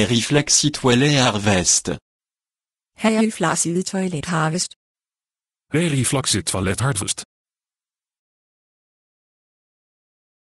Er i flexitoilet harvest. Er i flexitoilet harvest. Er i flexitoilet harvest.